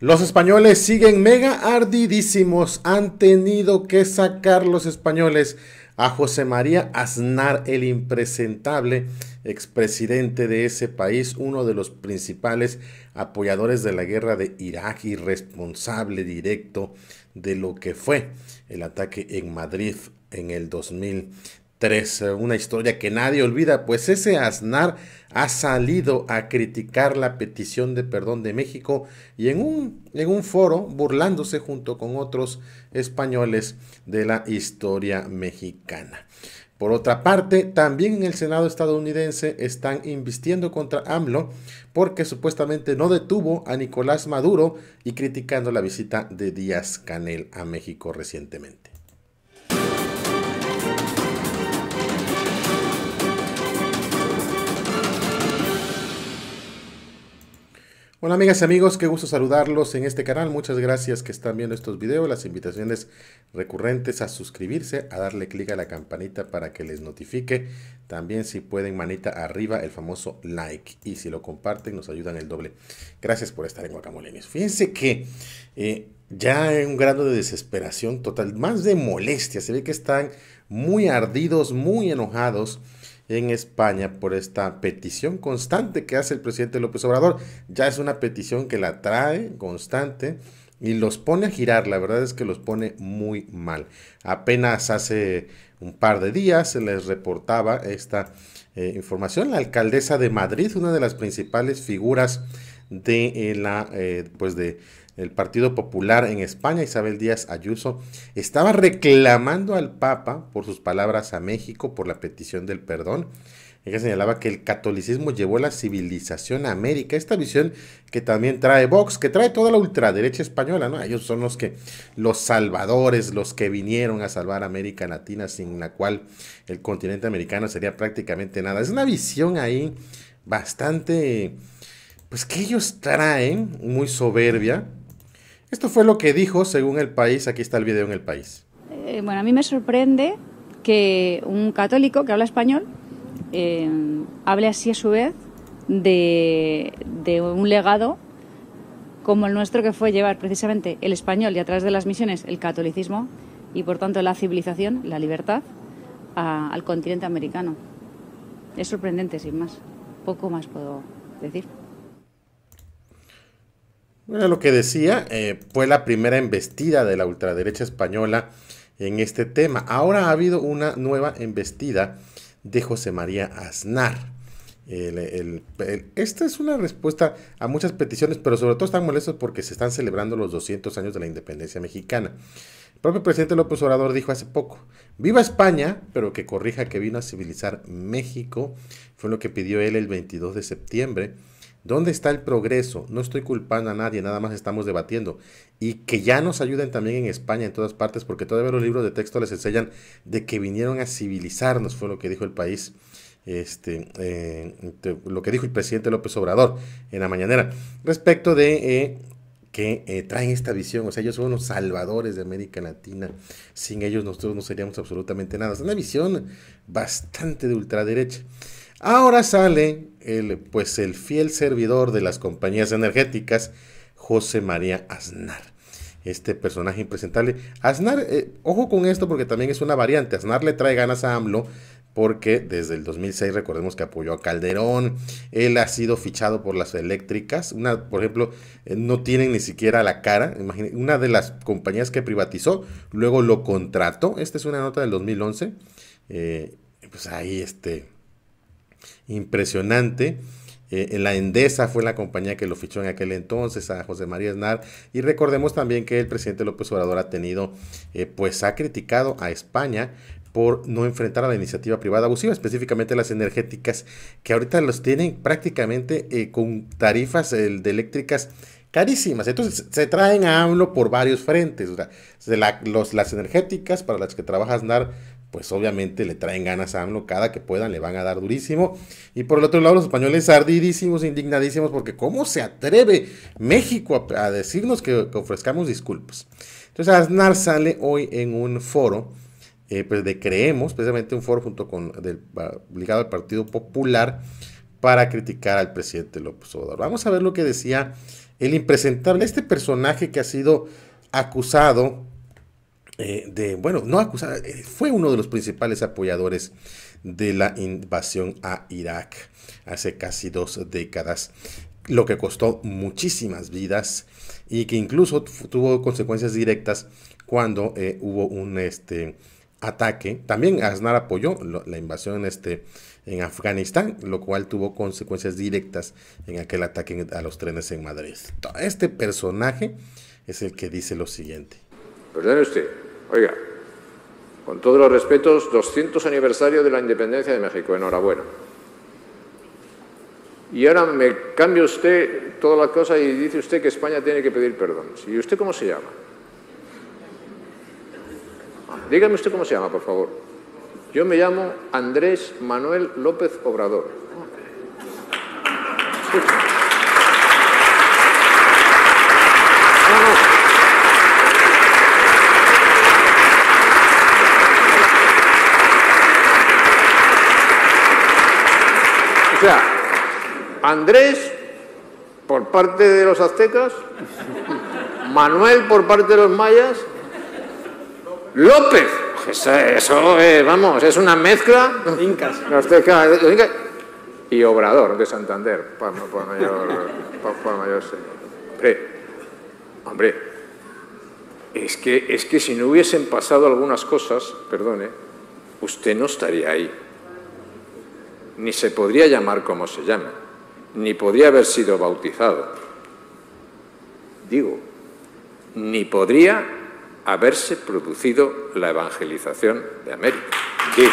Los españoles siguen mega ardidísimos. Han tenido que sacar los españoles a José María Aznar, el impresentable expresidente de ese país, uno de los principales apoyadores de la guerra de Irak y responsable directo de lo que fue el ataque en Madrid en el 2000 Tres, eh, Una historia que nadie olvida, pues ese Aznar ha salido a criticar la petición de perdón de México y en un, en un foro burlándose junto con otros españoles de la historia mexicana. Por otra parte, también en el Senado estadounidense están invistiendo contra AMLO porque supuestamente no detuvo a Nicolás Maduro y criticando la visita de Díaz Canel a México recientemente. Hola amigas y amigos, qué gusto saludarlos en este canal. Muchas gracias que están viendo estos videos. Las invitaciones recurrentes a suscribirse, a darle clic a la campanita para que les notifique. También si pueden manita arriba el famoso like y si lo comparten nos ayudan el doble. Gracias por estar en Guacamoleños. Fíjense que eh, ya en un grado de desesperación total, más de molestia. Se ve que están muy ardidos, muy enojados en España por esta petición constante que hace el presidente López Obrador. Ya es una petición que la trae constante y los pone a girar, la verdad es que los pone muy mal. Apenas hace un par de días se les reportaba esta eh, información, la alcaldesa de Madrid, una de las principales figuras de eh, la, eh, pues de el Partido Popular en España, Isabel Díaz Ayuso, estaba reclamando al Papa por sus palabras a México, por la petición del perdón. Ella señalaba que el catolicismo llevó la civilización a América. Esta visión que también trae Vox, que trae toda la ultraderecha española, ¿no? Ellos son los que, los salvadores, los que vinieron a salvar América Latina, sin la cual el continente americano sería prácticamente nada. Es una visión ahí bastante, pues que ellos traen, muy soberbia, esto fue lo que dijo según el país, aquí está el video en el país. Eh, bueno, a mí me sorprende que un católico que habla español eh, hable así a su vez de, un legado como el nuestro que fue llevar precisamente el español y a través de las misiones el catolicismo y por tanto la civilización, la libertad, al continente americano. Es sorprendente, sin más. Poco más puedo decir. Bueno, lo que decía, eh, fue la primera embestida de la ultraderecha española en este tema. Ahora ha habido una nueva embestida de José María Aznar. esta es una respuesta a muchas peticiones, pero sobre todo están molestos porque se están celebrando los 200 años de la independencia mexicana. El propio presidente López Obrador dijo hace poco, viva España, pero que corrija que vino a civilizar México, fue lo que pidió él el 22 de septiembre ¿Dónde está el progreso? No estoy culpando a nadie, nada más estamos debatiendo. Y que ya nos ayuden también en España, en todas partes, porque todavía los libros de texto les enseñan de que vinieron a civilizarnos, fue lo que dijo el país, este, eh, lo que dijo el presidente López Obrador en la mañanera, respecto de eh, que eh, traen esta visión, o sea, ellos son los salvadores de América Latina, sin ellos nosotros no seríamos absolutamente nada. Es una visión bastante de ultraderecha. Ahora sale pues el fiel servidor de las compañías energéticas, José María Aznar. Este personaje impresentable. Aznar, eh, ojo con esto porque también es una variante. Aznar le trae ganas a AMLO porque desde el 2006 recordemos que apoyó a Calderón, él ha sido fichado por las eléctricas, una, por ejemplo, eh, no tienen ni siquiera la cara, una de las compañías que privatizó, luego lo contrató, esta es una nota del 2011, eh, pues ahí este, impresionante. Eh, la Endesa fue la compañía que lo fichó en aquel entonces a José María Aznar. Y recordemos también que el presidente López Obrador ha tenido, eh, pues ha criticado a España por no enfrentar a la iniciativa privada abusiva, específicamente las energéticas, que ahorita los tienen prácticamente eh, con tarifas de eléctricas carísimas. Entonces se traen a AMLO por varios frentes. las energéticas para las que trabaja Aznar pues obviamente le traen ganas a AMLO, cada que puedan le van a dar durísimo. Y por el otro lado, los españoles ardidísimos, indignadísimos, porque ¿cómo se atreve México a, decirnos que, ofrezcamos disculpas? Entonces Aznar sale hoy en un foro, eh, pues de Creemos, precisamente un foro junto con, del, ligado al Partido Popular, para criticar al presidente López Obrador. Vamos a ver lo que decía el impresentable, este personaje que ha sido acusado eh, de, bueno, no acusar, eh, fue uno de los principales apoyadores de la invasión a Irak hace casi dos décadas, lo que costó muchísimas vidas y que incluso tuvo consecuencias directas cuando eh, hubo un este, ataque. También Aznar apoyó la invasión este, en Afganistán, lo cual tuvo consecuencias directas en aquel ataque a los trenes en Madrid. Este personaje es el que dice lo siguiente. Perdone usted, Oiga, con todos los respetos, 200 aniversario de la independencia de México, enhorabuena. Y ahora me cambia usted toda la cosa y dice usted que España tiene que pedir perdón. ¿Y usted cómo se llama? Dígame usted cómo se llama, por favor. Yo me llamo Andrés Manuel López Obrador. O sea, Andrés por parte de los aztecas, Manuel por parte de los mayas, López, eso, es, eh, vamos, es una mezcla. Incas. y Obrador de Santander, por, mayor, Hombre, hombre, es que, es que si no hubiesen pasado algunas cosas, perdone, usted no estaría ahí ni se podría llamar como se llama, ni podría haber sido bautizado. Digo, ni podría haberse producido la evangelización de América. Digo.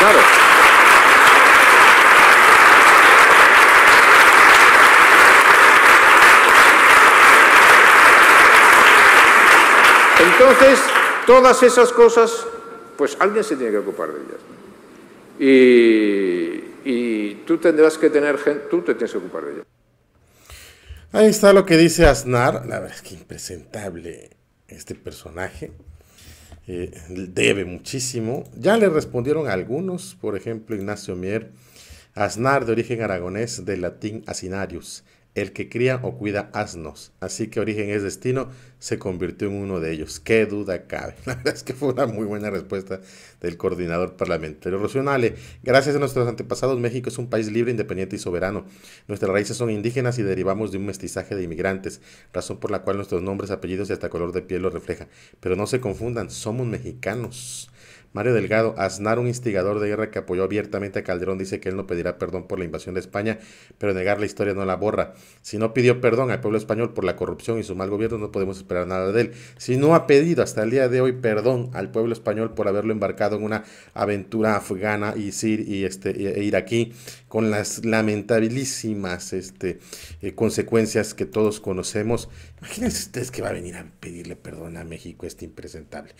Claro. Entonces, todas esas cosas, pues alguien se tiene que ocupar de ellas y, tú tendrás que tener gente, tú te tienes que ocupar de ella. Ahí está lo que dice Aznar. La verdad es que impresentable este personaje. Eh, debe muchísimo. Ya le respondieron algunos, por ejemplo, Ignacio Mier. Aznar, de origen aragonés, de latín asinarius, el que cría o cuida asnos. Así que origen es destino, se convirtió en uno de ellos. Qué duda cabe. La verdad es que fue una muy buena respuesta del coordinador parlamentario Gracias a nuestros antepasados, México es un país libre, independiente y soberano. Nuestras raíces son indígenas y derivamos de un mestizaje de inmigrantes, razón por la cual nuestros nombres, apellidos y hasta color de piel lo refleja. Pero no se confundan, somos mexicanos. Mario Delgado, Aznar, un instigador de guerra que apoyó abiertamente a Calderón, dice que él no pedirá perdón por la invasión de España, pero negar la historia no la borra. Si no pidió perdón al pueblo español por la corrupción y su mal gobierno, no podemos esperar nada de él. Si no ha pedido hasta el día de hoy perdón al pueblo español por haberlo embarcado en una aventura afgana y, ir y, este, e, e con las lamentabilísimas este, eh, consecuencias que todos conocemos, imagínense ustedes que va a venir a pedirle perdón a México, este impresentable.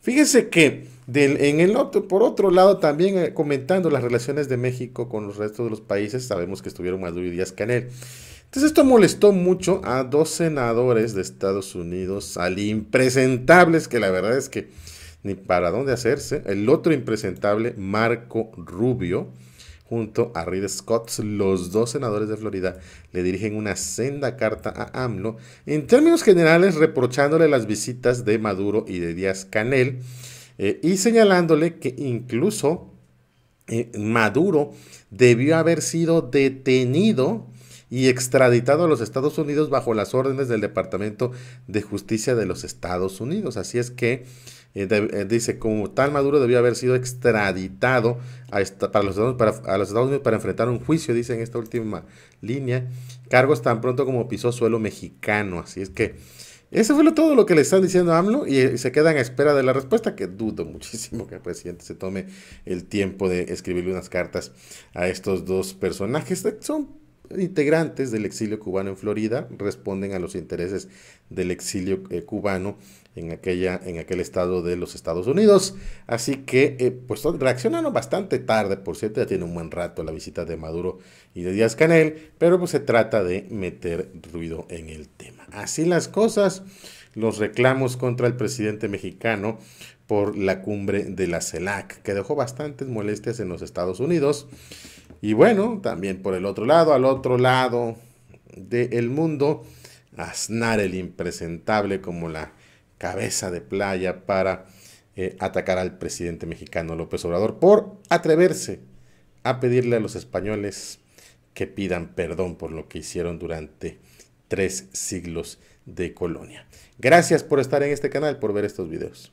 Fíjense que del en el otro, por otro lado, también eh, comentando las relaciones de México con los restos de los países, sabemos que estuvieron Maduro y Díaz Canel. Entonces esto molestó mucho a dos senadores de Estados Unidos, al impresentables, que la verdad es que ni para dónde hacerse, el otro impresentable, Marco Rubio, junto a Reed Scott, los dos senadores de Florida le dirigen una senda carta a AMLO, en términos generales reprochándole las visitas de Maduro y de Díaz Canel, eh, y señalándole que incluso eh, Maduro debió haber sido detenido y extraditado a los Estados Unidos bajo las órdenes del Departamento de Justicia de los Estados Unidos. Así es que eh, dice, como tal, Maduro debió haber sido extraditado a, para los, a los Estados Unidos para enfrentar un juicio, dice en esta última línea, cargos tan pronto como pisó suelo mexicano. Así es que eso fue todo lo que le están diciendo a AMLO y, eh, se quedan a espera de la respuesta, que dudo muchísimo que el presidente se tome el tiempo de escribirle unas cartas a estos dos personajes. Son integrantes del exilio cubano en Florida, responden a los intereses del exilio eh, cubano en, aquella, en aquel estado de los Estados Unidos. Así que, eh, pues reaccionaron bastante tarde, por cierto, ya tiene un buen rato la visita de Maduro y de Díaz Canel, pero pues, se trata de meter ruido en el tema. Así las cosas, los reclamos contra el presidente mexicano por la cumbre de la CELAC, que dejó bastantes molestias en los Estados Unidos. Y bueno, también por el otro lado, al otro lado del mundo, Asnar el impresentable como la cabeza de playa para eh, atacar al presidente mexicano López Obrador por atreverse a pedirle a los españoles que pidan perdón por lo que hicieron durante tres siglos de colonia. Gracias por estar en este canal, por ver estos videos.